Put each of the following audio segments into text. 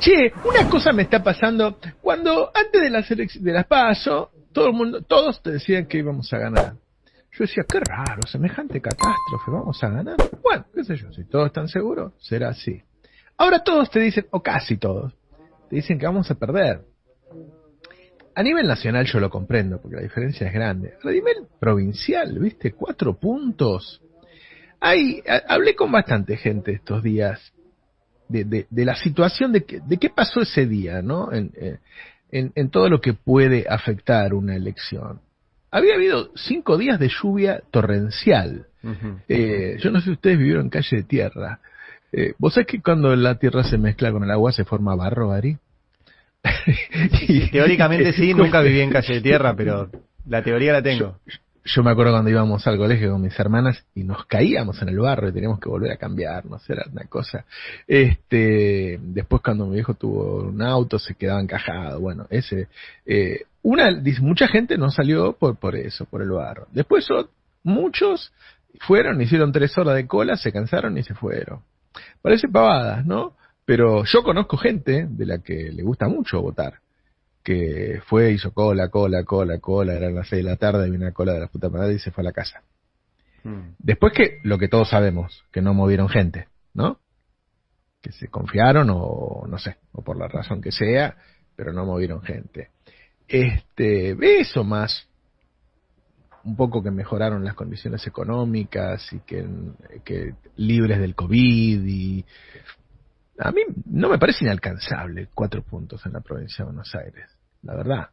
Che, una cosa me está pasando. Cuando antes de las, de las PASO, todo el mundo, todos te decían que íbamos a ganar. Yo decía, qué raro, semejante catástrofe, vamos a ganar. Bueno, qué sé yo, si todos están seguros, será así. Ahora todos te dicen, o casi todos, te dicen que vamos a perder. A nivel nacional yo lo comprendo, porque la diferencia es grande. A nivel provincial, viste, cuatro puntos. ahí hablé con bastante gente estos días de, de, la situación de, qué pasó ese día, ¿no? Eh, en, todo lo que puede afectar una elección. Había habido cinco días de lluvia torrencial. Eh, yo no sé si ustedes vivieron en calle de tierra. Eh, ¿Vos sabés que cuando la tierra se mezcla con el agua se forma barro, Ari? Teóricamente sí, nunca viví en calle de tierra, pero la teoría la tengo yo me acuerdo cuando íbamos al colegio con mis hermanas y nos caíamos en el barro y teníamos que volver a cambiarnos, era una cosa. Este, después cuando mi viejo tuvo un auto se quedaba encajado, bueno, ese, eh, una, mucha gente no salió por, por eso, por el barro. Después muchos fueron, hicieron tres horas de cola, se cansaron y se fueron. Parece pavadas, ¿no? Pero yo conozco gente de la que le gusta mucho votar que fue, hizo cola, cola, cola, cola, eran las 6 de la tarde, vino una cola de la puta madre y se fue a la casa. Hmm. Después que lo que todos sabemos, que no movieron gente, ¿no? Que se confiaron o no sé, o por la razón que sea, pero no movieron gente. Este, eso más un poco que mejoraron las condiciones económicas y que, que libres del COVID y a mí no me parece inalcanzable cuatro puntos en la provincia de Buenos Aires, la verdad.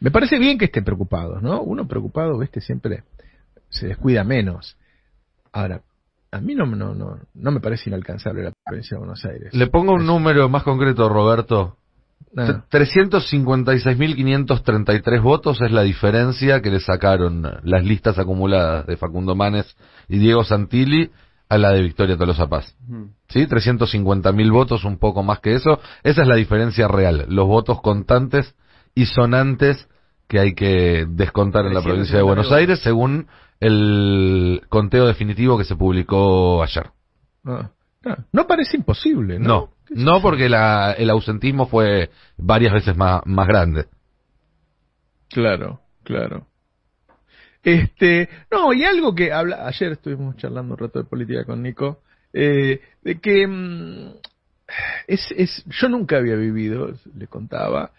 Me parece bien que estén preocupados, ¿no? Uno preocupado, viste, siempre se descuida menos. Ahora, a mí no, no, no, no me parece inalcanzable la provincia de Buenos Aires. Le pongo un número más concreto, Roberto. Ah. y 356.533 votos es la diferencia que le sacaron las listas acumuladas de Facundo Manes y Diego Santilli a la de Victoria Tolosa Paz. ¿Sí? 350.000 votos, un poco más que eso. Esa es la diferencia real, los votos contantes y sonantes que hay que descontar en la provincia de Buenos Aires según el conteo definitivo que se publicó ayer. Ah, ah, no, parece imposible, ¿no? No, no porque el ausentismo fue varias veces más, más grande. Claro, claro. Este, no, y algo que habla, ayer estuvimos charlando un rato de política con Nico, eh, de que mm, es, es, yo nunca había vivido, le contaba,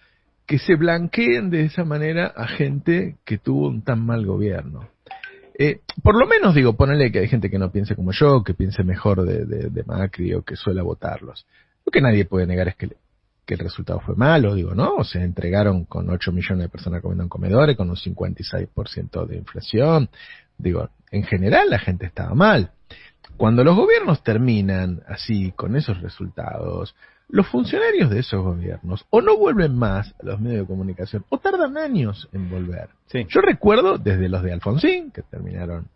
que se blanqueen de esa manera a gente que tuvo un tan mal gobierno. Eh, por lo menos digo, ponele que hay gente que no piense como yo, que piense mejor de, de, de Macri o que suela votarlos. Lo que nadie puede negar es que que el resultado fue malo, digo, no, se entregaron con 8 millones de personas comiendo en comedores, con un 56% de inflación, digo, en general la gente estaba mal. Cuando los gobiernos terminan así, con esos resultados, los funcionarios de esos gobiernos o no vuelven más a los medios de comunicación o tardan años en volver. Yo recuerdo desde los de Alfonsín, que terminaron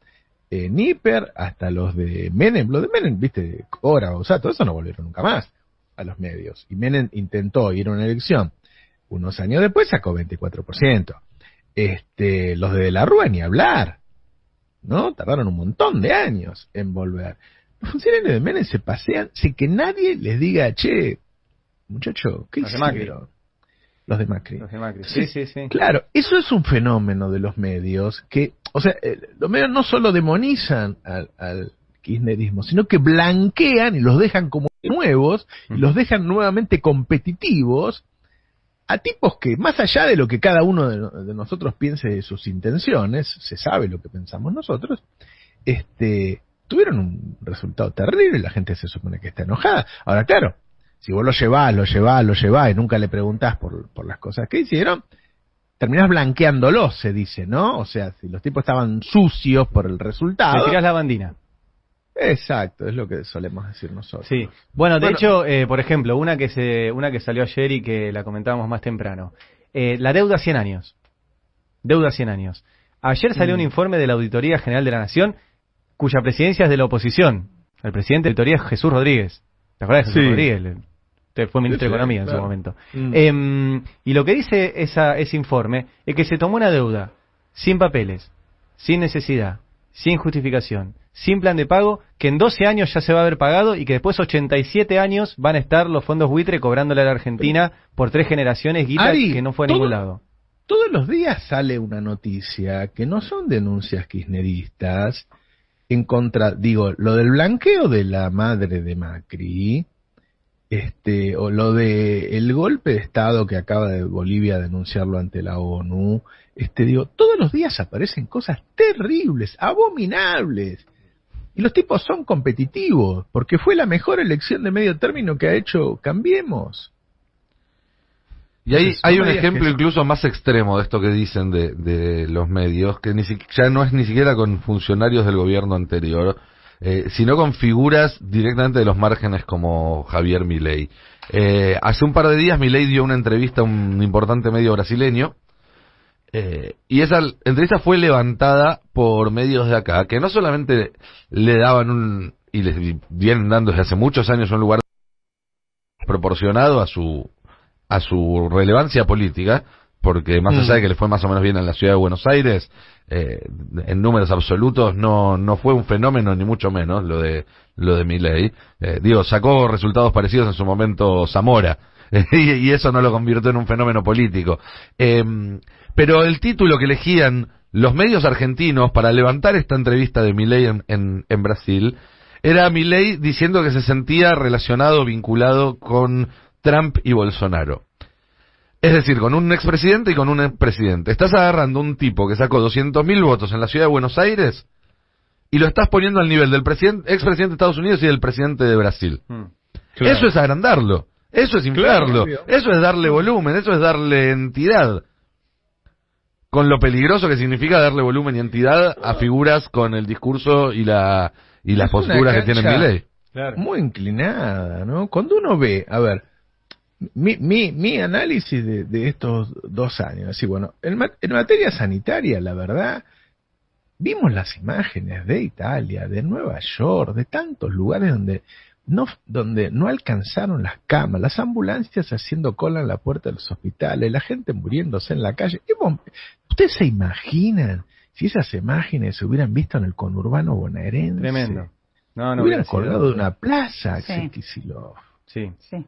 en Hiper, hasta los de Menem, los de Menem, viste, Cora, o sea, todo eso no volvieron nunca más a los medios. Y Menem intentó ir a una elección. Unos años después sacó 24%. Este, los de, de la Rúa ni hablar. ¿No? Tardaron un montón de años en volver. Los funcionarios de Menem se pasean sin que nadie les diga, che, muchacho, ¿qué los De Macri. Los de Macri. sí, sí, Claro, eso es un fenómeno de los medios que, o sea, eh, los medios no solo demonizan al, al kirchnerismo, sino que blanquean y los dejan como nuevos, y los dejan nuevamente competitivos a tipos que, más allá de lo que cada uno de, nosotros piense de sus intenciones, se sabe lo que pensamos nosotros, este, tuvieron un resultado terrible, la gente se supone que está enojada. Ahora, claro, si vos lo llevás, lo llevás, lo llevás y nunca le preguntás por, por las cosas que hicieron, terminás blanqueándolos, se dice, ¿no? O sea, si los tipos estaban sucios por el resultado... la bandina. Exacto, es lo que solemos decir nosotros. Sí. Bueno, de hecho, eh, por ejemplo, una que se, una que salió ayer y que la comentábamos más temprano, eh, la deuda 100 años. Deuda 100 años. Ayer salió un mm. informe de la Auditoría General de la Nación, cuya presidencia es de la oposición. El presidente de la auditoría es Jesús Rodríguez. ¿Te acuerdas de Jesús Rodríguez? fue ministro de Economía en su momento. Mm. Em, y lo que dice esa, ese informe es que se tomó una deuda, sin papeles, sin necesidad, sin justificación, sin plan de pago, que en 12 años ya se va a haber pagado y que después 87 años van a estar los fondos buitre cobrándole a la Argentina por tres generaciones guita que no fue a ningún lado. Todos los días sale una noticia que no son denuncias kirchneristas en contra, digo, lo del blanqueo de la madre de Macri este, o lo de el golpe de estado que acaba de Bolivia denunciarlo ante la ONU, este, digo, todos los días aparecen cosas terribles, abominables. Y los tipos son competitivos, porque fue la mejor elección de medio término que ha hecho Cambiemos. Y hay, hay un ejemplo incluso más extremo de esto que dicen de, de los medios, que ni ya no es ni siquiera con funcionarios del gobierno anterior, eh, sino con figuras directamente de los márgenes como Javier Milei. Eh, hace un par de días Milei dio una entrevista a un importante medio brasileño eh, y esa entrevista fue levantada por medios de acá, que no solamente le daban un, y les vienen dando desde hace muchos años un lugar proporcionado a su, a su relevancia política, porque más mm. allá de que le fue más o menos bien en la ciudad de Buenos Aires, eh, en números absolutos no, no fue un fenómeno ni mucho menos lo de lo de eh, digo, sacó resultados parecidos en su momento Zamora y, eso no lo convirtió en un fenómeno político. Em, pero el título que elegían los medios argentinos para levantar esta entrevista de Milley en, en, Brasil era Milley diciendo que se sentía relacionado, vinculado con Trump y Bolsonaro. Es decir, con un expresidente y con un presidente. Estás agarrando un tipo que sacó 200.000 votos en la ciudad de Buenos Aires y lo estás poniendo al nivel del presidente, expresidente de Estados Unidos y del presidente de Brasil. Hmm. Eso es agrandarlo. Eso es inflarlo. eso es darle volumen. Eso es darle entidad. Con lo peligroso que significa darle volumen y entidad a figuras con el discurso y la y las posturas que tiene mi ley. Muy inclinada, ¿no? Cuando uno ve, a ver, mi, mi, mi análisis de, estos dos años, así bueno, en, materia sanitaria, la verdad, vimos las imágenes de Italia, de Nueva York, de tantos lugares donde no, donde no alcanzaron las camas, las ambulancias haciendo cola en la puerta de los hospitales, la gente muriéndose en la calle. ¿Ustedes se imaginan si esas imágenes se hubieran visto en el conurbano bonaerense? Tremendo. No, no hubieran colgado de una plaza, sí. Sí. sí.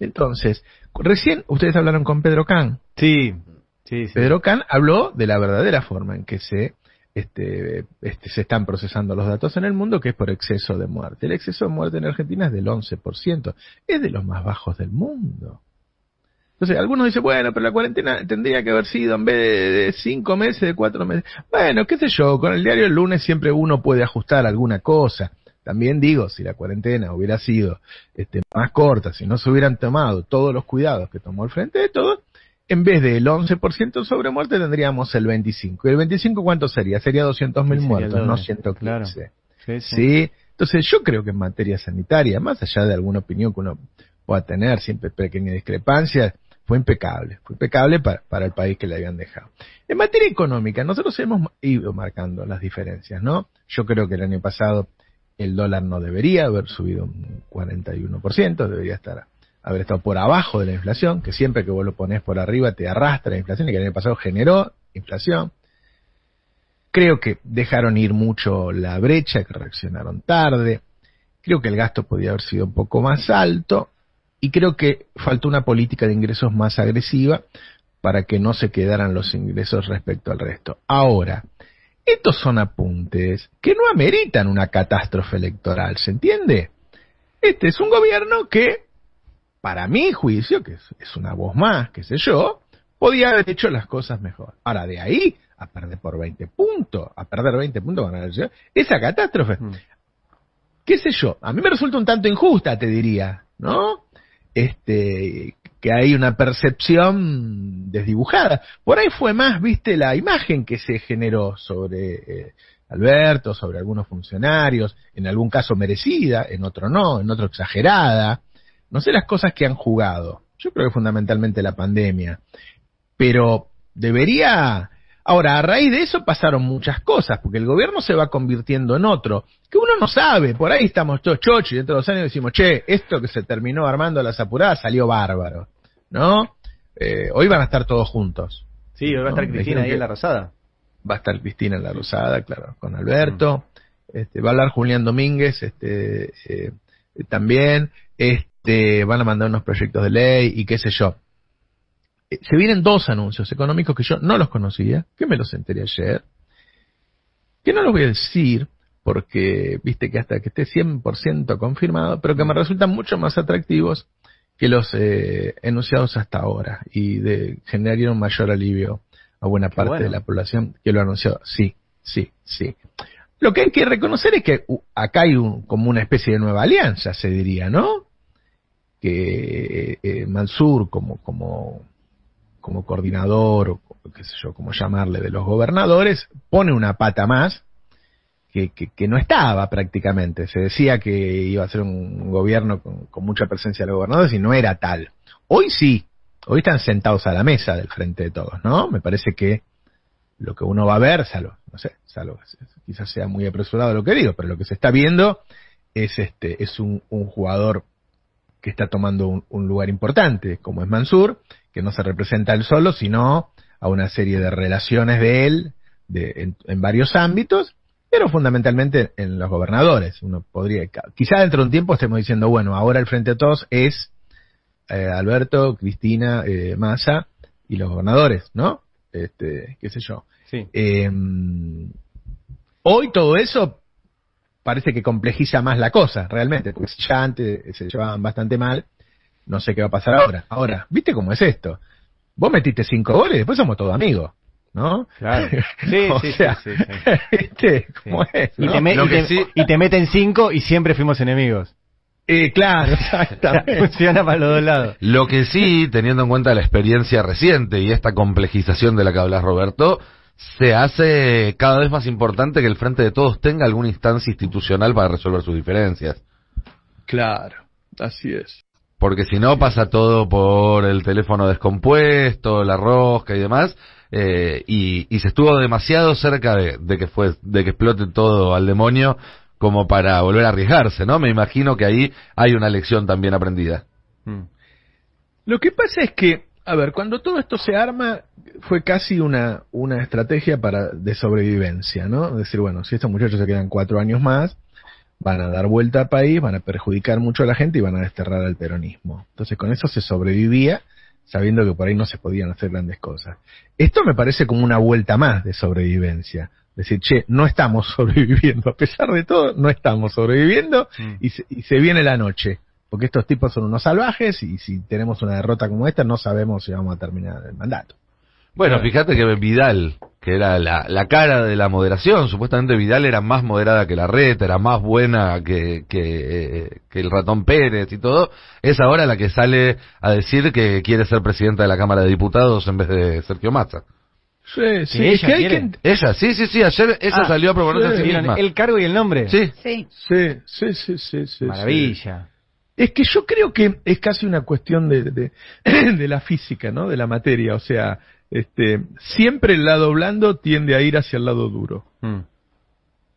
Entonces, recién ustedes hablaron con Pedro Can. Sí. sí, Pedro Can habló de la verdadera forma en que se este, este, se están procesando los datos en el mundo, que es por exceso de muerte. El exceso de muerte en Argentina es del 11%, es de los más bajos del mundo. Entonces, algunos dicen, bueno, pero la cuarentena tendría que haber sido en vez de cinco meses, de cuatro meses. Bueno, qué sé yo, con el diario el lunes siempre uno puede ajustar alguna cosa. También digo, si la cuarentena hubiera sido este, más corta, si no se hubieran tomado todos los cuidados que tomó el frente de todos, en vez del 11% sobre muerte tendríamos el 25%. ¿Y el 25% cuánto sería? Sería 200.000 muertos, no 115. Claro. Sí, sí, Entonces yo creo que en materia sanitaria, más allá de alguna opinión que uno pueda tener, siempre pequeña discrepancia, fue impecable, fue impecable para, para, el país que le habían dejado. En materia económica, nosotros hemos ido marcando las diferencias, ¿no? Yo creo que el año pasado el dólar no debería haber subido un 41%, debería estar haber estado por abajo de la inflación, que siempre que vos lo pones por arriba te arrastra la inflación y que el año pasado generó inflación. Creo que dejaron ir mucho la brecha, que reaccionaron tarde. Creo que el gasto podía haber sido un poco más alto y creo que faltó una política de ingresos más agresiva para que no se quedaran los ingresos respecto al resto. Ahora, estos son apuntes que no ameritan una catástrofe electoral, ¿se entiende? Este es un gobierno que, para mi juicio, que es una voz más, qué sé yo, podía haber hecho las cosas mejor. Ahora, de ahí a perder por 20 puntos, a perder 20 puntos con esa catástrofe, mm. qué sé yo, a mí me resulta un tanto injusta, te diría, ¿no? Este, que hay una percepción desdibujada. Por ahí fue más, viste, la imagen que se generó sobre eh, Alberto, sobre algunos funcionarios, en algún caso merecida, en otro no, en otro exagerada. No sé las cosas que han jugado. Yo creo que fundamentalmente la pandemia. Pero debería... Ahora, a raíz de eso pasaron muchas cosas, porque el gobierno se va convirtiendo en otro, que uno no sabe, por ahí estamos todos y dentro de dos años decimos, che, esto que se terminó armando a las apuradas salió bárbaro. ¿no? Eh, hoy van a estar todos juntos. Sí, hoy va a estar Cristina ahí en la Rosada. Va a estar Cristina en la Rosada, claro, con Alberto. Mm. este, va a hablar Julián Domínguez este, eh, también. Este, van a mandar unos proyectos de ley y qué sé yo. Eh, se vienen dos anuncios económicos que yo no los conocía, que me los enteré ayer, que no los voy a decir porque viste que hasta que esté 100% confirmado, pero que me resultan mucho más atractivos que los eh, enunciados hasta ahora y de, generaron mayor alivio a buena parte de la población que lo anunciado. Sí, sí, sí. Lo que hay que reconocer es que uh, acá hay como una especie de nueva alianza, se diría, ¿no? Que eh, eh, Mansur, como, como, como coordinador, o qué sé yo, como llamarle, de los gobernadores, pone una pata más que, no estaba prácticamente. Se decía que iba a ser un gobierno con, mucha presencia de los gobernadores y no era tal. Hoy sí, hoy están sentados a la mesa del frente de todos, ¿no? Me parece que lo que uno va a ver, salvo, no sé, salvo, quizás sea muy apresurado lo que digo, pero lo que se está viendo es este, es un, jugador que está tomando un, lugar importante, como es Mansur, que no se representa él solo, sino a una serie de relaciones de él de, en varios ámbitos, pero fundamentalmente en los gobernadores. Uno podría, quizá dentro de un tiempo estemos diciendo, bueno, ahora el Frente a Todos es eh, Alberto, Cristina, eh, Massa y los gobernadores, ¿no? Este, qué sé yo. Em, hoy todo eso parece que complejiza más la cosa, realmente, porque ya antes se llevaban bastante mal, no sé qué va a pasar ahora. Ahora, ¿viste cómo es esto? Vos metiste cinco goles, después somos todos amigos. ¿no? Claro. Sí, sí, sí, es? Y, te meten cinco y siempre fuimos enemigos. Eh, claro, exacto Funciona para los dos lados. Lo que sí, teniendo en cuenta la experiencia reciente y esta complejización de la que hablas, Roberto, se hace cada vez más importante que el Frente de Todos tenga alguna instancia institucional para resolver sus diferencias. Claro, así es. Porque si no pasa todo por el teléfono descompuesto, la rosca y demás, eh, y, se estuvo demasiado cerca de, que fue de que explote todo al demonio como para volver a arriesgarse, ¿no? Me imagino que ahí hay una lección también aprendida. Mm. Lo que pasa es que, a ver, cuando todo esto se arma, fue casi una, una estrategia para, de sobrevivencia, ¿no? decir, bueno, si estos muchachos se quedan cuatro años más, van a dar vuelta al país, van a perjudicar mucho a la gente y van a desterrar al peronismo. Entonces, con eso se sobrevivía sabiendo que por ahí no se podían hacer grandes cosas. Esto me parece como una vuelta más de sobrevivencia. Decir, che, no estamos sobreviviendo, a pesar de todo, no estamos sobreviviendo mm. y, se, viene la noche, porque estos tipos son unos salvajes y si tenemos una derrota como esta no sabemos si vamos a terminar el mandato. bueno. fíjate que Vidal, que era la, la, cara de la moderación. Supuestamente Vidal era más moderada que la reta, era más buena que, eh, que, el ratón Pérez y todo. Es ahora la que sale a decir que quiere ser presidenta de la Cámara de Diputados en vez de Sergio Massa. Sí, sí, ella, ella, sí, sí, sí, ayer ella ah, salió a proponerse a sí misma. El cargo y el nombre. Sí. Sí, sí, sí, sí. sí Maravilla. Es que yo creo que es casi una cuestión de, la física, ¿no? De la materia. O sea, este, siempre el lado blando tiende a ir hacia el lado duro. Mm.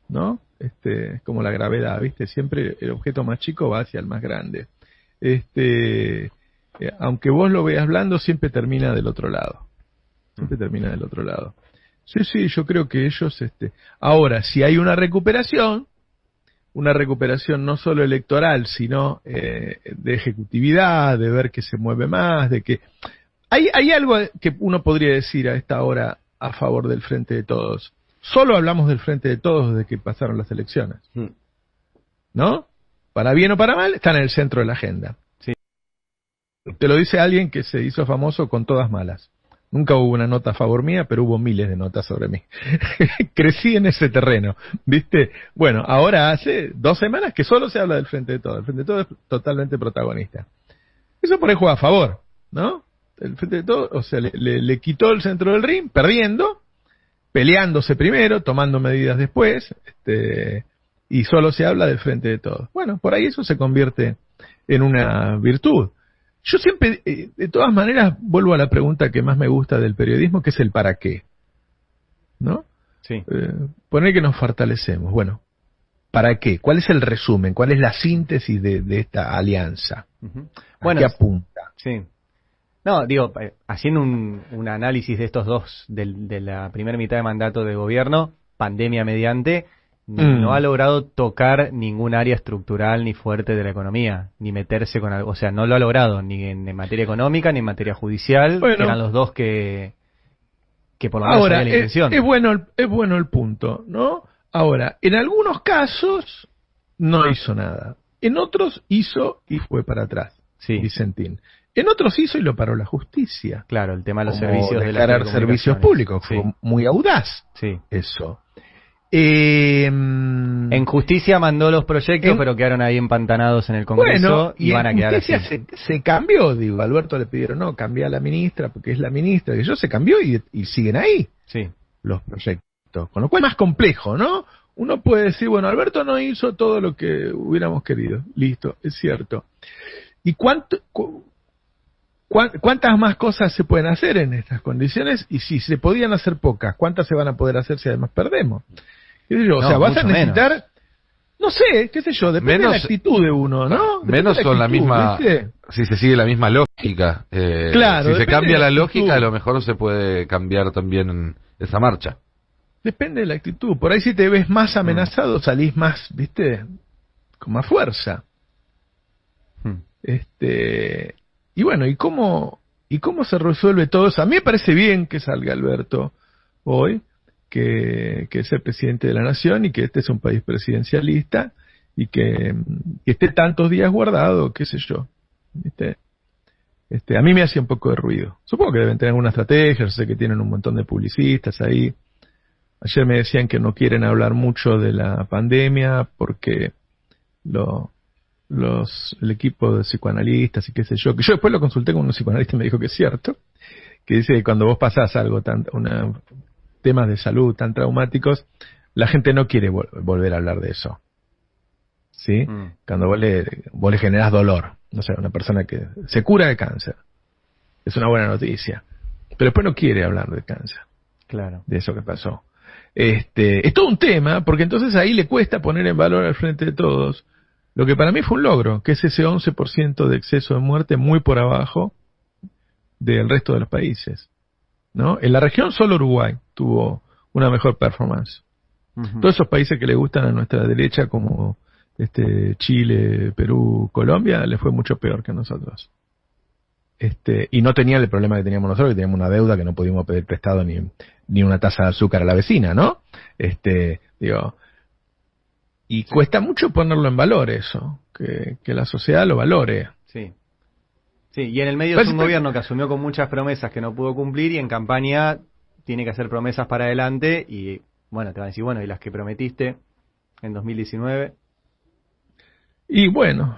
¿No? Este, es como la gravedad, ¿viste? Siempre el objeto más chico va hacia el más grande. Este, eh, aunque vos lo veas blando, siempre termina del otro lado. Siempre mm. termina del otro lado. Sí, sí, yo creo que ellos, este, ahora, si hay una recuperación, una recuperación no solo electoral, sino eh, de ejecutividad, de ver que se mueve más, de que... Hay, hay algo que uno podría decir a esta hora a favor del Frente de Todos. Solo hablamos del Frente de Todos desde que pasaron las elecciones. Mm. ¿No? Para bien o para mal, están en el centro de la agenda. Te lo dice alguien que se hizo famoso con todas malas. Nunca hubo una nota a favor mía, pero hubo miles de notas sobre mí. Crecí en ese terreno, ¿viste? Bueno, ahora hace dos semanas que solo se habla del Frente de Todo. El Frente de Todo es totalmente protagonista. Eso por ahí juega a favor, ¿no? El Frente de Todo, o sea, le, quitó el centro del ring, perdiendo, peleándose primero, tomando medidas después, este, y solo se habla del Frente de Todo. Bueno, por ahí eso se convierte en una virtud. Yo siempre, eh, de todas maneras, vuelvo a la pregunta que más me gusta del periodismo, que es el para qué. ¿No? Sí. Eh, poner que nos fortalecemos. Bueno, ¿para qué? ¿Cuál es el resumen? ¿Cuál es la síntesis de, esta alianza? ¿A qué apunta? Sí. No, digo, eh, haciendo un, análisis de estos dos, de la primera mitad de mandato de gobierno, pandemia mediante, Mm. No ha logrado tocar ningún área estructural ni fuerte de la economía, ni meterse con algo. O sea, no lo ha logrado, ni en, materia económica, ni en materia judicial, eran los dos que, que por lo menos ahora, la eh, intención. Es, bueno el, es bueno el punto, ¿no? Ahora, en algunos casos no hizo nada. En otros hizo y fue para atrás, sí. Vicentín. En otros hizo y lo paró la justicia. Claro, el tema de los servicios servicios. Declarar de servicios públicos. Fue muy audaz eso. Em, en justicia mandó los proyectos, pero quedaron ahí empantanados en el Congreso y, van a quedar así. Se, cambió, digo, Alberto le pidieron, no, cambia a la ministra, porque es la ministra, y yo se cambió y, siguen ahí los proyectos. Con lo cual es más complejo, ¿no? Uno puede decir, bueno, Alberto no hizo todo lo que hubiéramos querido. Listo, es cierto. ¿Y ¿Cuántas más cosas se pueden hacer en estas condiciones? Y si se podían hacer pocas, ¿cuántas se van a poder hacer si además perdemos? o sea, vas a necesitar... No sé, qué sé yo, depende de la actitud de uno, ¿no? menos son la, misma... Si se sigue la misma lógica. Eh, claro. Si se cambia la, lógica, a lo mejor se puede cambiar también esa marcha. Depende de la actitud. Por ahí si te ves más mm. amenazado, salís más, viste, con más fuerza. Mm. Este, y bueno, ¿y cómo, ¿y cómo se resuelve todo eso? A mí me parece bien que salga Alberto hoy que, es el presidente de la nación y que este es un país presidencialista y que, esté tantos días guardado, qué sé yo. Este, a mí me hace un poco de ruido. Supongo que deben tener alguna estrategia, yo sé que tienen un montón de publicistas ahí. Ayer me decían que no quieren hablar mucho de la pandemia porque los, el equipo de psicoanalistas y qué sé yo, que yo después lo consulté con un psicoanalista y me dijo que es cierto, que dice que cuando vos pasás algo, tan, una temas de salud tan traumáticos, la gente no quiere volver a hablar de eso. ¿Sí? Mm. Cuando vos le, generas dolor. No sé, una persona que se cura de cáncer. Es una buena noticia. Pero después no quiere hablar de cáncer. Claro. De eso que pasó. Este, es todo un tema, porque entonces ahí le cuesta poner en valor al frente de todos lo que para mí fue un logro, que es ese 11% de exceso de muerte muy por abajo del resto de los países. En la región solo Uruguay tuvo una mejor performance. Todos esos países que le gustan a nuestra derecha, como este, Chile, Perú, Colombia, le fue mucho peor que a nosotros. Este, y no tenían el problema que teníamos nosotros, que teníamos una deuda que no pudimos pedir prestado ni, ni una taza de azúcar a la vecina, ¿no? Este, digo, y cuesta mucho ponerlo en valor eso, que, que la sociedad lo valore. Sí. Sí, y en el medio pues es un pues gobierno que asumió con muchas promesas que no pudo cumplir y en campaña tiene que hacer promesas para adelante y bueno, te van a decir, bueno, ¿y las que prometiste en 2019? Y bueno,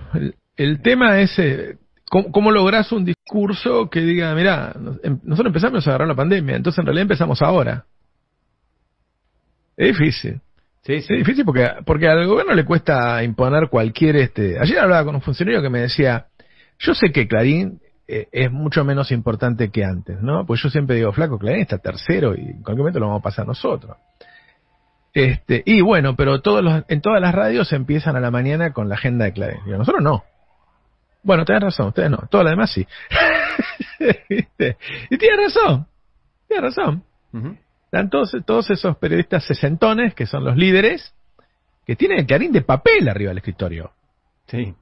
el, tema es eh, ¿cómo, lográs un discurso que diga, mira, em, nosotros empezamos a agarrar la pandemia, entonces en realidad empezamos ahora. Es difícil. sí. Es difícil porque, porque al gobierno le cuesta imponer cualquier... este Ayer hablaba con un funcionario que me decía, yo sé que Clarín eh, es mucho menos importante que antes, ¿no? Pues yo siempre digo, flaco, Clarín está tercero y en cualquier momento lo vamos a pasar nosotros. Este, y bueno, pero todos en todas las radios empiezan a la mañana con la agenda de Clarín. Y nosotros no. Bueno, tenés razón, ustedes no. Todas las demás sí. y tiene razón. Tiene razón. Están todos, esos periodistas sesentones que son los líderes, que tienen el clarín de papel arriba del escritorio. Sí.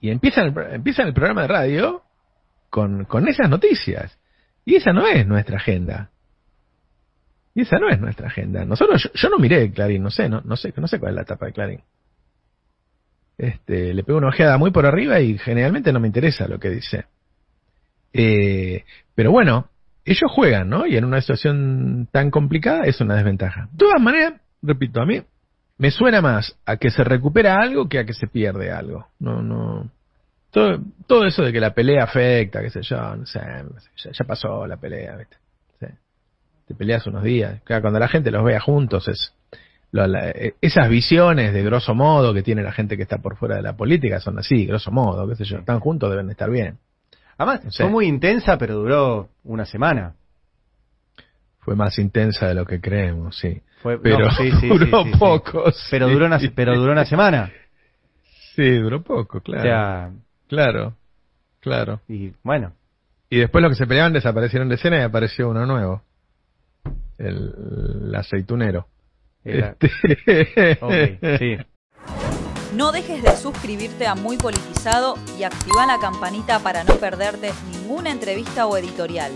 Y empiezan el, el programa de radio con, esas noticias. Y esa no es nuestra agenda. Y esa no es nuestra agenda. Nosotros, yo, no miré Clarín, no sé, no, no, sé, no sé cuál es la etapa de Clarín. Este, le pego una ojeada muy por arriba y generalmente no me interesa lo que dice. Eh, pero bueno, ellos juegan, ¿no? Y en una situación tan complicada es una desventaja. De todas maneras, repito, a mí me suena más a que se recupera algo que a que se pierde algo. No, no. Todo, eso de que la pelea afecta, qué sé yo, ya, pasó la pelea, Te peleas unos días. cuando la gente los vea juntos, es, eh, esas visiones de grosso modo que tiene la gente que está por fuera de la política son así, grosso modo, qué sé yo. Están juntos, deben estar bien. Además, fue muy intensa, pero duró una semana. Fue más intensa de lo que creemos, sí pero duró poco. Pero, duró una, pero duró una semana. Sí, duró poco, claro. claro, claro. Y bueno. Y después los que se peleaban desaparecieron de escena y apareció uno nuevo. El, aceitunero. Este. No dejes de suscribirte a Muy Politizado y activa la campanita para no perderte ninguna entrevista o editorial.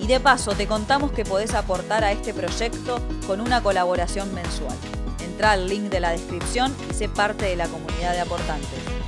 Y de paso te contamos que podés aportar a este proyecto con una colaboración mensual. Entra al link de la descripción y sé parte de la comunidad de aportantes.